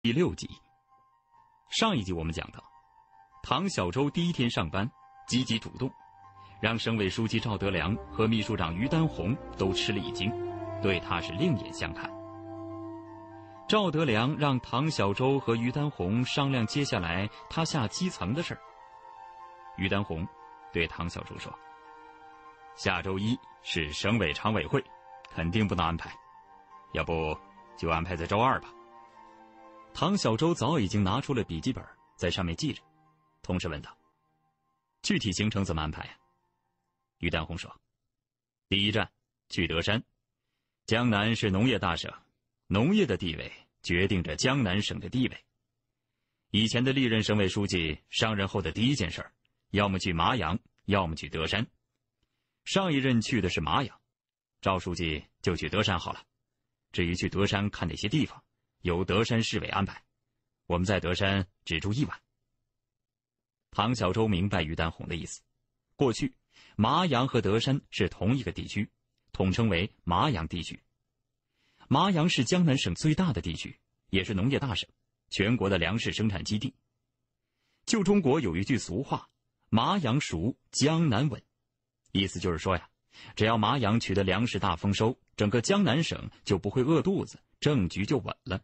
第六集，上一集我们讲到，唐小舟第一天上班，积极主动，让省委书记赵德良和秘书长于丹红都吃了一惊，对他是另眼相看。赵德良让唐小舟和于丹红商量接下来他下基层的事儿。于丹红对唐小舟说：“下周一是省委常委会，肯定不能安排，要不就安排在周二吧。”唐小舟早已经拿出了笔记本，在上面记着，同时问道：“具体行程怎么安排呀？”于丹红说：“第一站去德山，江南是农业大省，农业的地位决定着江南省的地位。以前的历任省委书记上任后的第一件事要么去麻阳，要么去德山。上一任去的是麻阳，赵书记就去德山好了。至于去德山看哪些地方。”由德山市委安排，我们在德山只住一晚。唐小舟明白于丹红的意思。过去，麻阳和德山是同一个地区，统称为麻阳地区。麻阳是江南省最大的地区，也是农业大省，全国的粮食生产基地。旧中国有一句俗话：“麻阳熟，江南稳。”意思就是说呀，只要麻阳取得粮食大丰收，整个江南省就不会饿肚子，政局就稳了。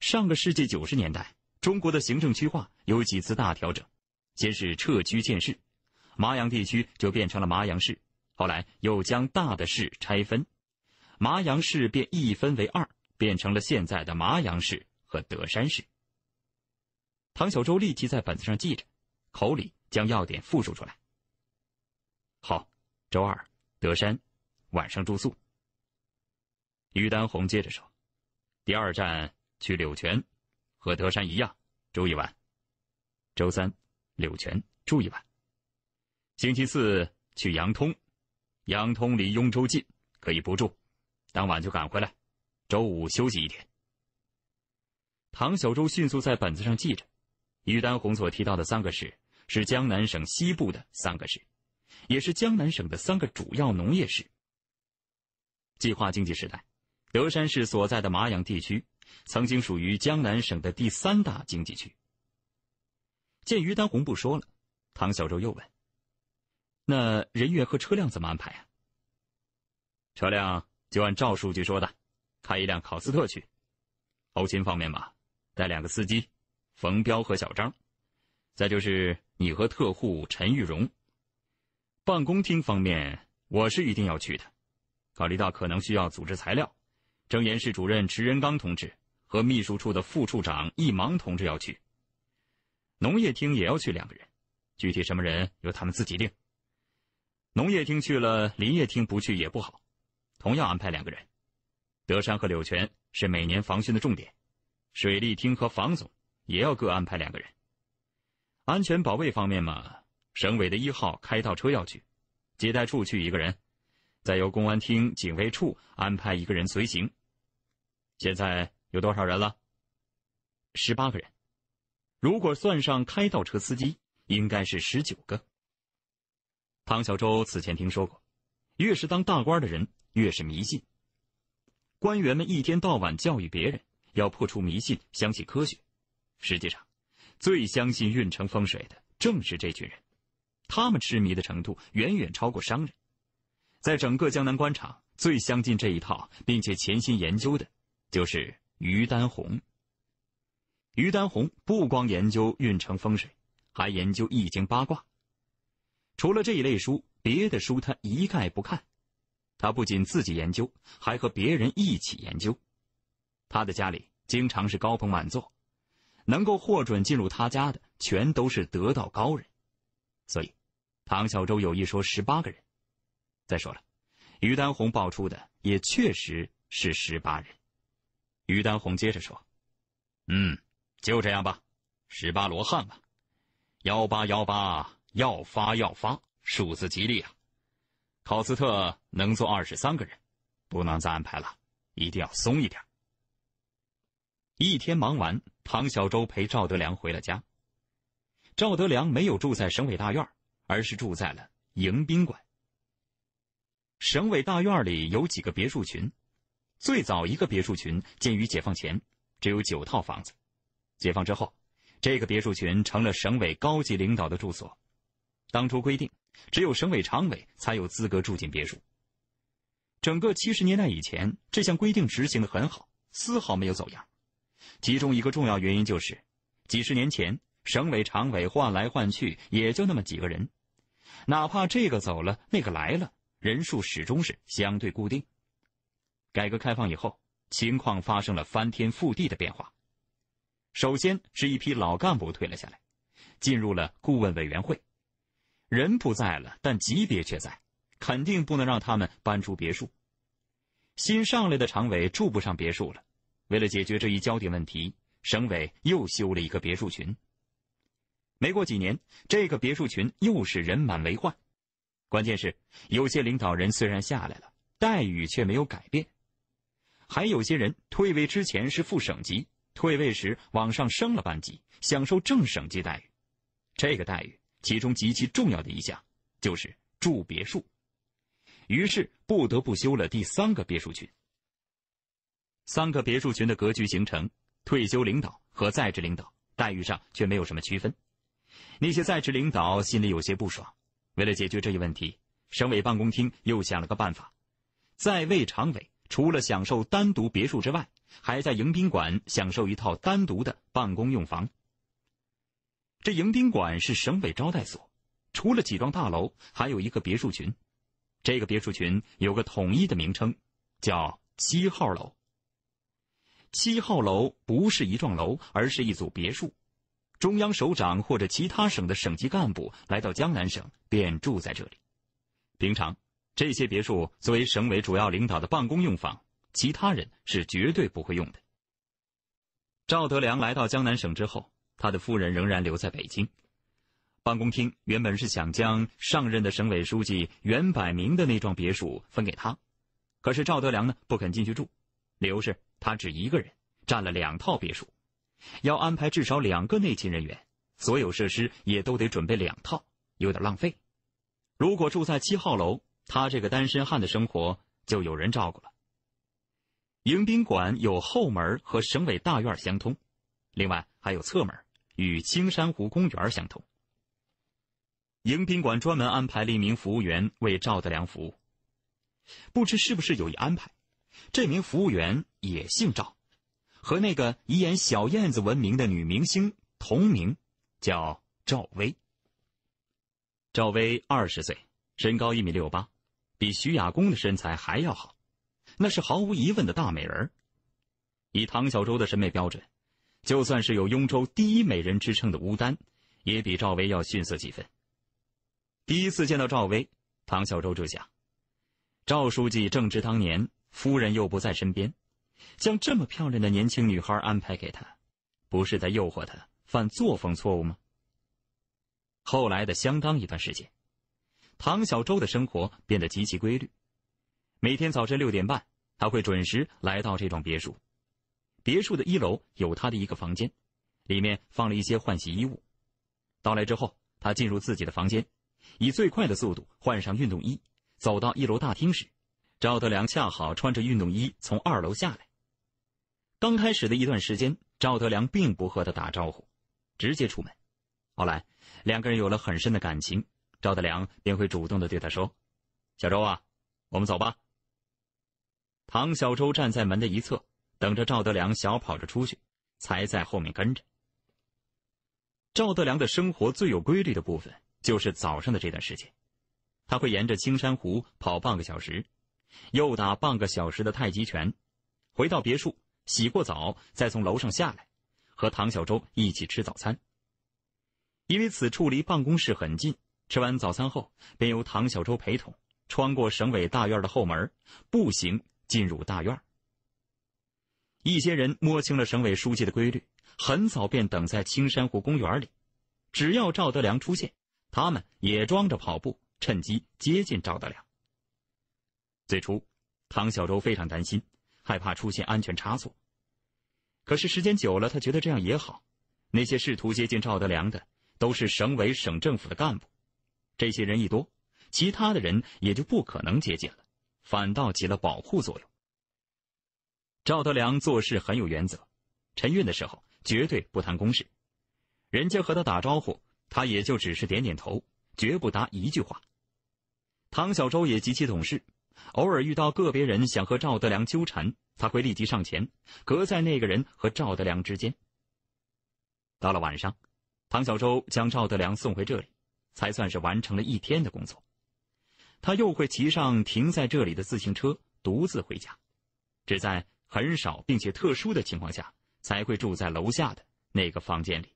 上个世纪九十年代，中国的行政区划有几次大调整，先是撤区建市，麻阳地区就变成了麻阳市，后来又将大的市拆分，麻阳市便一分为二，变成了现在的麻阳市和德山市。唐小舟立即在本子上记着，口里将要点复述出来。好，周二，德山，晚上住宿。于丹红接着说，第二站。去柳泉，和德山一样住一晚。周三，柳泉住一晚。星期四去杨通，杨通离雍州近，可以不住，当晚就赶回来。周五休息一天。唐小舟迅速在本子上记着，于丹红所提到的三个市是江南省西部的三个市，也是江南省的三个主要农业市。计划经济时代，德山市所在的麻阳地区。曾经属于江南省的第三大经济区。见于丹红不说了，唐小舟又问：“那人员和车辆怎么安排啊？”“车辆就按赵书记说的，开一辆考斯特去。后勤方面嘛，带两个司机，冯彪和小张，再就是你和特护陈玉荣。办公厅方面，我是一定要去的，考虑到可能需要组织材料。”政研室主任迟仁刚同志和秘书处的副处长易芒同志要去。农业厅也要去两个人，具体什么人由他们自己定。农业厅去了，林业厅不去也不好，同样安排两个人。德山和柳泉是每年防汛的重点，水利厅和防总也要各安排两个人。安全保卫方面嘛，省委的一号开道车要去，接待处去一个人，再由公安厅警卫处安排一个人随行。现在有多少人了？十八个人，如果算上开倒车司机，应该是十九个。唐小舟此前听说过，越是当大官的人，越是迷信。官员们一天到晚教育别人要破除迷信，相信科学。实际上，最相信运城风水的正是这群人，他们痴迷的程度远远超过商人。在整个江南官场，最相信这一套并且潜心研究的。就是于丹红。于丹红不光研究运城风水，还研究易经八卦。除了这一类书，别的书他一概不看。他不仅自己研究，还和别人一起研究。他的家里经常是高朋满座，能够获准进入他家的，全都是得道高人。所以，唐小舟有一说十八个人。再说了，于丹红爆出的也确实是十八人。于丹红接着说：“嗯，就这样吧，十八罗汉吧，幺八幺八要发要发，数字吉利啊。考斯特能坐二十三个人，不能再安排了，一定要松一点。”一天忙完，唐小舟陪赵德良回了家。赵德良没有住在省委大院，而是住在了迎宾馆。省委大院里有几个别墅群。最早一个别墅群建于解放前，只有九套房子。解放之后，这个别墅群成了省委高级领导的住所。当初规定，只有省委常委才有资格住进别墅。整个七十年代以前，这项规定执行的很好，丝毫没有走样。其中一个重要原因就是，几十年前省委常委换来换去，也就那么几个人，哪怕这个走了，那个来了，人数始终是相对固定。改革开放以后，情况发生了翻天覆地的变化。首先是一批老干部退了下来，进入了顾问委员会，人不在了，但级别却在，肯定不能让他们搬出别墅。新上来的常委住不上别墅了，为了解决这一焦点问题，省委又修了一个别墅群。没过几年，这个别墅群又是人满为患。关键是有些领导人虽然下来了，待遇却没有改变。还有些人退位之前是副省级，退位时往上升了半级，享受正省级待遇。这个待遇其中极其重要的一项就是住别墅，于是不得不修了第三个别墅群。三个别墅群的格局形成，退休领导和在职领导待遇上却没有什么区分。那些在职领导心里有些不爽，为了解决这一问题，省委办公厅又想了个办法：在位常委。除了享受单独别墅之外，还在迎宾馆享受一套单独的办公用房。这迎宾馆是省委招待所，除了几幢大楼，还有一个别墅群。这个别墅群有个统一的名称，叫七号楼。七号楼不是一幢楼，而是一组别墅。中央首长或者其他省的省级干部来到江南省，便住在这里。平常。这些别墅作为省委主要领导的办公用房，其他人是绝对不会用的。赵德良来到江南省之后，他的夫人仍然留在北京。办公厅原本是想将上任的省委书记袁百明的那幢别墅分给他，可是赵德良呢不肯进去住，理由是他只一个人，占了两套别墅，要安排至少两个内勤人员，所有设施也都得准备两套，有点浪费。如果住在七号楼。他这个单身汉的生活就有人照顾了。迎宾馆有后门和省委大院相通，另外还有侧门与青山湖公园相通。迎宾馆专门安排了一名服务员为赵德良服务。不知是不是有意安排，这名服务员也姓赵，和那个以演小燕子闻名的女明星同名，叫赵薇。赵薇二十岁，身高一米六八。比徐亚公的身材还要好，那是毫无疑问的大美人。以唐小舟的审美标准，就算是有雍州第一美人之称的吴丹，也比赵薇要逊色几分。第一次见到赵薇，唐小舟就想：赵书记正值当年，夫人又不在身边，将这么漂亮的年轻女孩安排给他，不是在诱惑他犯作风错误吗？后来的相当一段时间。唐小舟的生活变得极其规律，每天早晨六点半，他会准时来到这幢别墅。别墅的一楼有他的一个房间，里面放了一些换洗衣物。到来之后，他进入自己的房间，以最快的速度换上运动衣，走到一楼大厅时，赵德良恰好穿着运动衣从二楼下来。刚开始的一段时间，赵德良并不和他打招呼，直接出门。后来，两个人有了很深的感情。赵德良便会主动的对他说：“小周啊，我们走吧。”唐小周站在门的一侧，等着赵德良小跑着出去，才在后面跟着。赵德良的生活最有规律的部分，就是早上的这段时间，他会沿着青山湖跑半个小时，又打半个小时的太极拳，回到别墅洗过澡，再从楼上下来，和唐小周一起吃早餐。因为此处离办公室很近。吃完早餐后，便由唐小舟陪同，穿过省委大院的后门，步行进入大院。一些人摸清了省委书记的规律，很早便等在青山湖公园里。只要赵德良出现，他们也装着跑步，趁机接近赵德良。最初，唐小舟非常担心，害怕出现安全差错。可是时间久了，他觉得这样也好。那些试图接近赵德良的，都是省委、省政府的干部。这些人一多，其他的人也就不可能接近了，反倒起了保护作用。赵德良做事很有原则，陈运的时候绝对不谈公事，人家和他打招呼，他也就只是点点头，绝不答一句话。唐小舟也极其懂事，偶尔遇到个别人想和赵德良纠缠，他会立即上前隔在那个人和赵德良之间。到了晚上，唐小舟将赵德良送回这里。才算是完成了一天的工作，他又会骑上停在这里的自行车，独自回家，只在很少并且特殊的情况下才会住在楼下的那个房间里。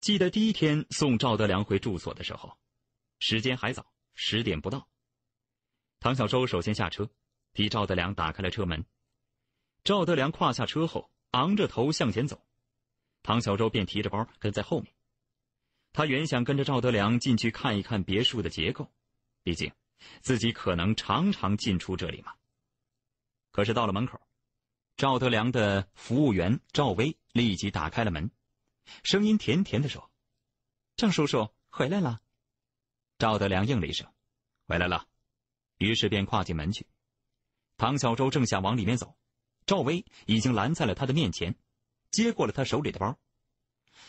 记得第一天送赵德良回住所的时候，时间还早，十点不到。唐小舟首先下车，替赵德良打开了车门。赵德良跨下车后，昂着头向前走，唐小舟便提着包跟在后面。他原想跟着赵德良进去看一看别墅的结构，毕竟自己可能常常进出这里嘛。可是到了门口，赵德良的服务员赵薇立即打开了门，声音甜甜的说：“郑叔叔回来了。”赵德良应了一声：“回来了。”于是便跨进门去。唐小舟正想往里面走，赵薇已经拦在了他的面前，接过了他手里的包。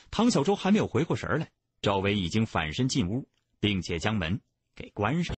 唐小舟还没有回过神来。赵薇已经反身进屋，并且将门给关上。